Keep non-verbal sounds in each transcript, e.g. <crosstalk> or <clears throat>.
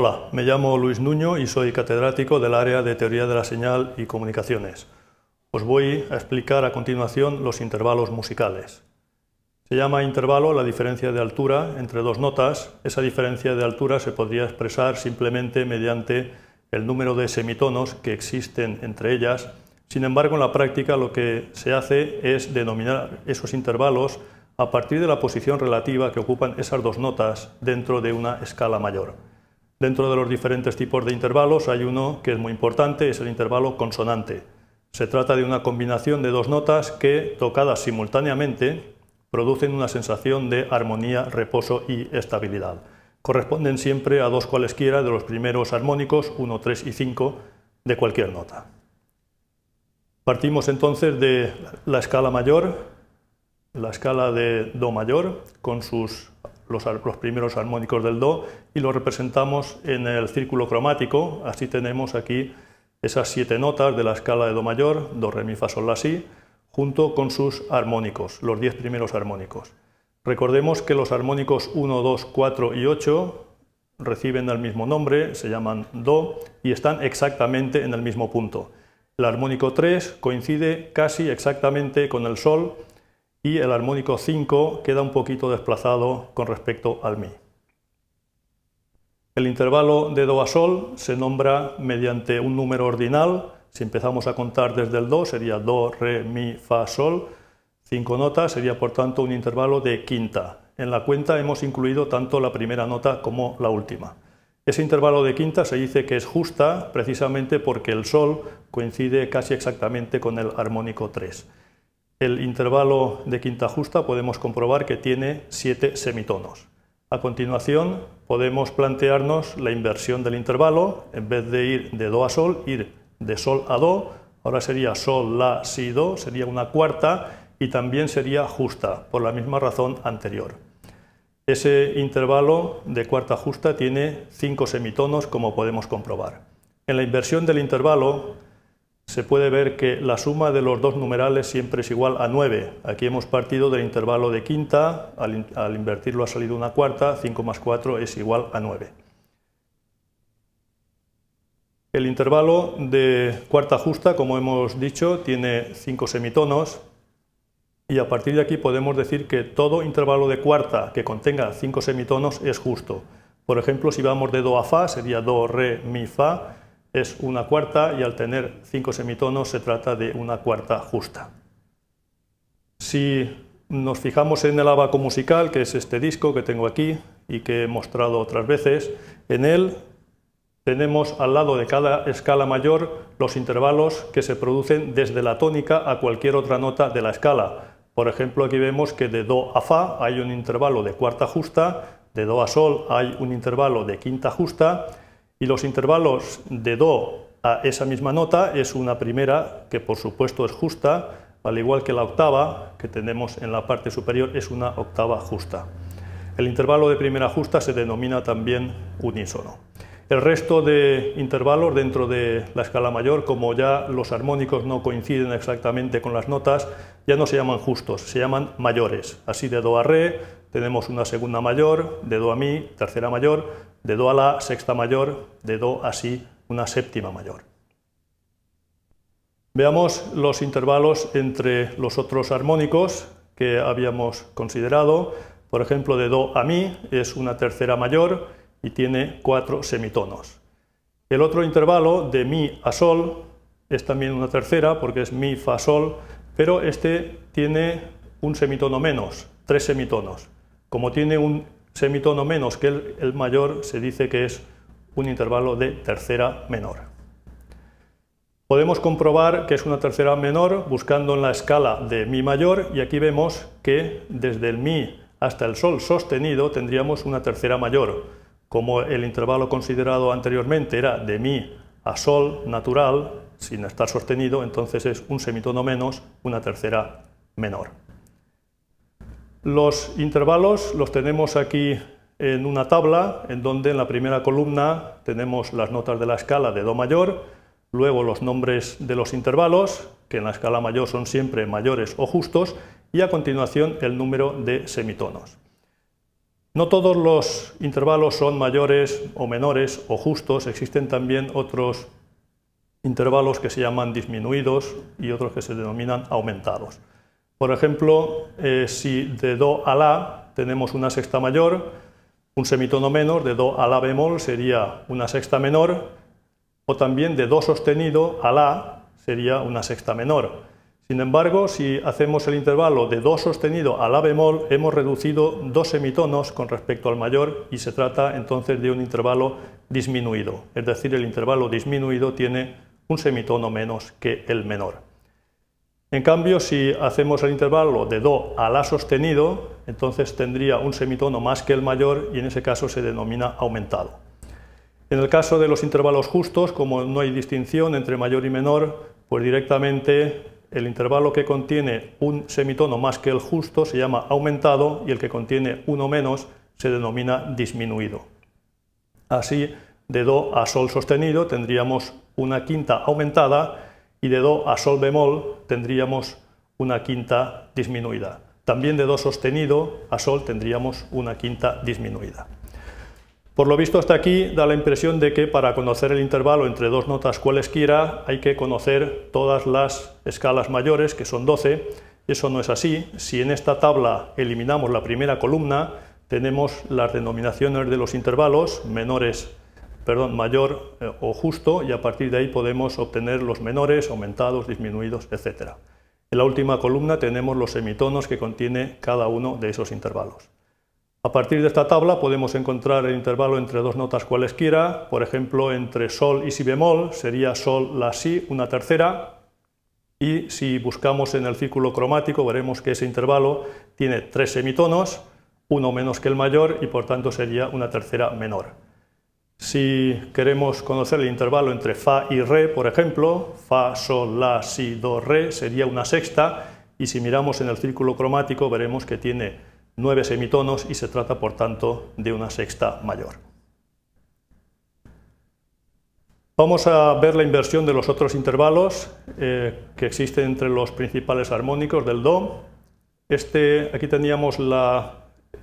Hola, me llamo Luis Nuño y soy catedrático del área de Teoría de la Señal y Comunicaciones. Os voy a explicar a continuación los intervalos musicales. Se llama intervalo la diferencia de altura entre dos notas. Esa diferencia de altura se podría expresar simplemente mediante el número de semitonos que existen entre ellas. Sin embargo, en la práctica lo que se hace es denominar esos intervalos a partir de la posición relativa que ocupan esas dos notas dentro de una escala mayor. Dentro de los diferentes tipos de intervalos hay uno que es muy importante, es el intervalo consonante. Se trata de una combinación de dos notas que, tocadas simultáneamente, producen una sensación de armonía, reposo y estabilidad. Corresponden siempre a dos cualesquiera de los primeros armónicos, 1, 3 y 5, de cualquier nota. Partimos entonces de la escala mayor, la escala de Do mayor, con sus los, primeros armónicos del Do y los representamos en el círculo cromático. Así tenemos aquí esas siete notas de la escala de Do mayor, Do, Re, Mi, Fa, Sol, La, Si, junto con sus armónicos, los diez primeros armónicos. Recordemos que los armónicos 1, 2, 4 y 8 reciben el mismo nombre, se llaman Do y están exactamente en el mismo punto. El armónico 3 coincide casi exactamente con el Sol y el armónico 5 queda un poquito desplazado con respecto al mi. El intervalo de do a sol se nombra mediante un número ordinal. Si empezamos a contar desde el do, sería do, re, mi, fa, sol. Cinco notas sería por tanto un intervalo de quinta. En la cuenta hemos incluido tanto la primera nota como la última. Ese intervalo de quinta se dice que es justa precisamente porque el sol coincide casi exactamente con el armónico 3. El intervalo de quinta justa podemos comprobar que tiene siete semitonos. A continuación, podemos plantearnos la inversión del intervalo. En vez de ir de do a sol, ir de sol a do. Ahora sería sol, la, si, do. Sería una cuarta y también sería justa, por la misma razón anterior. Ese intervalo de cuarta justa tiene cinco semitonos, como podemos comprobar. En la inversión del intervalo, se puede ver que la suma de los dos numerales siempre es igual a 9. Aquí hemos partido del intervalo de quinta, al, invertirlo ha salido una cuarta, 5 más 4 es igual a 9. El intervalo de cuarta justa, como hemos dicho, tiene 5 semitonos y a partir de aquí podemos decir que todo intervalo de cuarta que contenga 5 semitonos es justo. Por ejemplo, si vamos de Do a Fa, sería Do, Re, Mi, Fa, es una cuarta y al tener cinco semitonos se trata de una cuarta justa. Si nos fijamos en el abaco musical, que es este disco que tengo aquí y que he mostrado otras veces, en él tenemos al lado de cada escala mayor los intervalos que se producen desde la tónica a cualquier otra nota de la escala. Por ejemplo, aquí vemos que de Do a Fa hay un intervalo de cuarta justa, de Do a Sol hay un intervalo de quinta justa, y los intervalos de Do a esa misma nota es una primera que por supuesto es justa, al igual que la octava que tenemos en la parte superior es una octava justa. El intervalo de primera justa se denomina también unísono. El resto de intervalos dentro de la escala mayor, como ya los armónicos no coinciden exactamente con las notas, ya no se llaman justos, se llaman mayores. Así de do a re tenemos una segunda mayor, de do a mi tercera mayor, de Do a la sexta mayor, de Do a Si una séptima mayor. Veamos los intervalos entre los otros armónicos que habíamos considerado. Por ejemplo, de Do a Mi es una tercera mayor y tiene cuatro semitonos. El otro intervalo, de Mi a Sol, es también una tercera porque es Mi, Fa, Sol, pero este tiene un semitono menos, tres semitonos. Como tiene un semitono menos que el, mayor se dice que es un intervalo de tercera menor. Podemos comprobar que es una tercera menor buscando en la escala de mi mayor y aquí vemos que desde el mi hasta el sol sostenido tendríamos una tercera mayor. Como el intervalo considerado anteriormente era de mi a sol natural sin estar sostenido, entonces es un semitono menos una tercera menor. Los intervalos los tenemos aquí en una tabla en donde en la primera columna tenemos las notas de la escala de Do mayor, luego los nombres de los intervalos, que en la escala mayor son siempre mayores o justos, y a continuación el número de semitonos. No todos los intervalos son mayores o menores o justos, existen también otros intervalos que se llaman disminuidos y otros que se denominan aumentados. Por ejemplo, eh, si de Do a La tenemos una sexta mayor, un semitono menos de Do a La bemol sería una sexta menor, o también de Do sostenido a La sería una sexta menor. Sin embargo, si hacemos el intervalo de Do sostenido a La bemol, hemos reducido dos semitonos con respecto al mayor y se trata entonces de un intervalo disminuido. Es decir, el intervalo disminuido tiene un semitono menos que el menor. En cambio, si hacemos el intervalo de Do a La sostenido, entonces tendría un semitono más que el mayor y en ese caso se denomina aumentado. En el caso de los intervalos justos, como no hay distinción entre mayor y menor, pues directamente el intervalo que contiene un semitono más que el justo se llama aumentado y el que contiene uno menos se denomina disminuido. Así, de Do a Sol sostenido tendríamos una quinta aumentada y de Do a Sol bemol tendríamos una quinta disminuida. También de Do sostenido a Sol tendríamos una quinta disminuida. Por lo visto hasta aquí da la impresión de que para conocer el intervalo entre dos notas cualesquiera hay que conocer todas las escalas mayores, que son 12. Eso no es así. Si en esta tabla eliminamos la primera columna, tenemos las denominaciones de los intervalos menores perdón, mayor eh, o justo y a partir de ahí podemos obtener los menores, aumentados, disminuidos, etc. En la última columna tenemos los semitonos que contiene cada uno de esos intervalos. A partir de esta tabla podemos encontrar el intervalo entre dos notas cualesquiera, por ejemplo, entre sol y si bemol sería sol, la, si, una tercera, y si buscamos en el círculo cromático veremos que ese intervalo tiene tres semitonos, uno menos que el mayor y por tanto sería una tercera menor. Si queremos conocer el intervalo entre Fa y Re, por ejemplo, Fa, Sol, La, Si, Do, Re sería una sexta y si miramos en el círculo cromático veremos que tiene nueve semitonos y se trata por tanto de una sexta mayor. Vamos a ver la inversión de los otros intervalos eh, que existen entre los principales armónicos del Do. Este, aquí teníamos la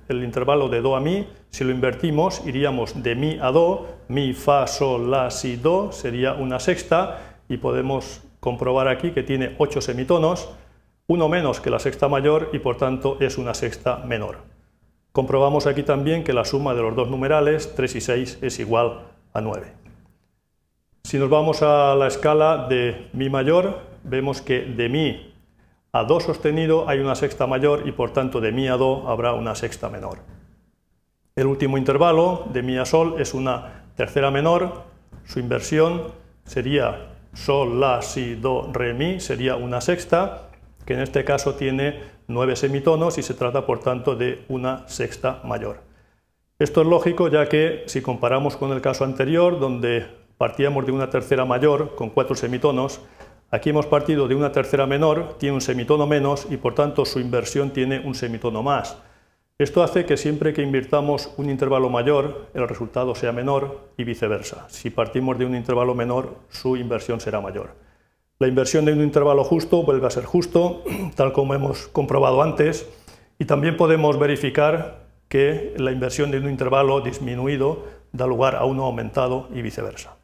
el intervalo de do a mi, si lo invertimos iríamos de mi a do, mi, fa, sol, la, si, do, sería una sexta y podemos comprobar aquí que tiene 8 semitonos, uno menos que la sexta mayor y por tanto es una sexta menor. Comprobamos aquí también que la suma de los dos numerales, 3 y 6, es igual a 9. Si nos vamos a la escala de mi mayor, vemos que de mi a do sostenido hay una sexta mayor y por tanto de mi a do habrá una sexta menor. El último intervalo de mi a sol es una tercera menor, su inversión sería sol, la, si, do, re, mi, sería una sexta, que en este caso tiene nueve semitonos y se trata por tanto de una sexta mayor. Esto es lógico ya que si comparamos con el caso anterior, donde partíamos de una tercera mayor con cuatro semitonos, Aquí hemos partido de una tercera menor, tiene un semitono menos y por tanto su inversión tiene un semitono más. Esto hace que siempre que invirtamos un intervalo mayor, el resultado sea menor y viceversa. Si partimos de un intervalo menor, su inversión será mayor. La inversión de un intervalo justo vuelve a ser justo, <clears throat> tal como hemos comprobado antes, y también podemos verificar que la inversión de un intervalo disminuido da lugar a uno aumentado y viceversa.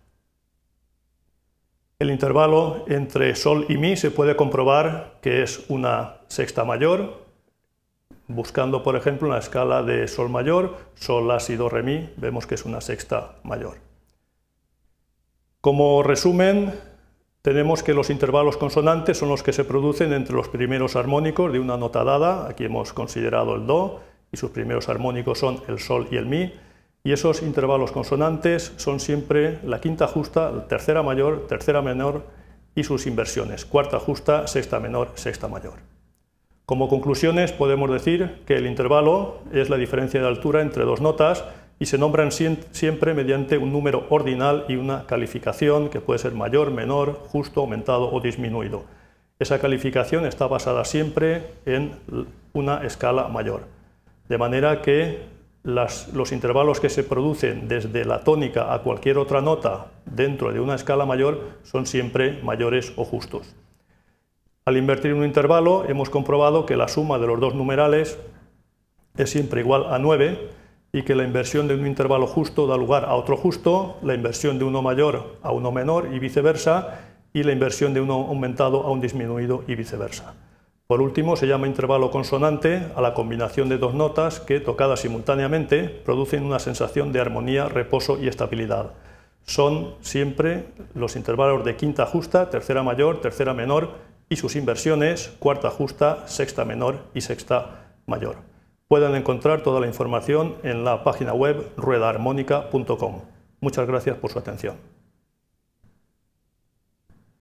El intervalo entre Sol y Mi se puede comprobar que es una sexta mayor, buscando por ejemplo una escala de Sol mayor, Sol, La, Si, Do, Re, Mi, vemos que es una sexta mayor. Como resumen, tenemos que los intervalos consonantes son los que se producen entre los primeros armónicos de una nota dada, aquí hemos considerado el Do, y sus primeros armónicos son el Sol y el Mi, y esos intervalos consonantes son siempre la quinta justa, tercera mayor, tercera menor y sus inversiones, cuarta justa, sexta menor, sexta mayor. Como conclusiones podemos decir que el intervalo es la diferencia de altura entre dos notas y se nombran siempre mediante un número ordinal y una calificación que puede ser mayor, menor, justo, aumentado o disminuido. Esa calificación está basada siempre en una escala mayor. De manera que los intervalos que se producen desde la tónica a cualquier otra nota dentro de una escala mayor son siempre mayores o justos. Al invertir un intervalo hemos comprobado que la suma de los dos numerales es siempre igual a 9 y que la inversión de un intervalo justo da lugar a otro justo, la inversión de uno mayor a uno menor y viceversa, y la inversión de uno aumentado a un disminuido y viceversa. Por último, se llama intervalo consonante a la combinación de dos notas que, tocadas simultáneamente, producen una sensación de armonía, reposo y estabilidad. Son siempre los intervalos de quinta justa, tercera mayor, tercera menor y sus inversiones, cuarta justa, sexta menor y sexta mayor. Pueden encontrar toda la información en la página web ruedaharmónica.com. Muchas gracias por su atención.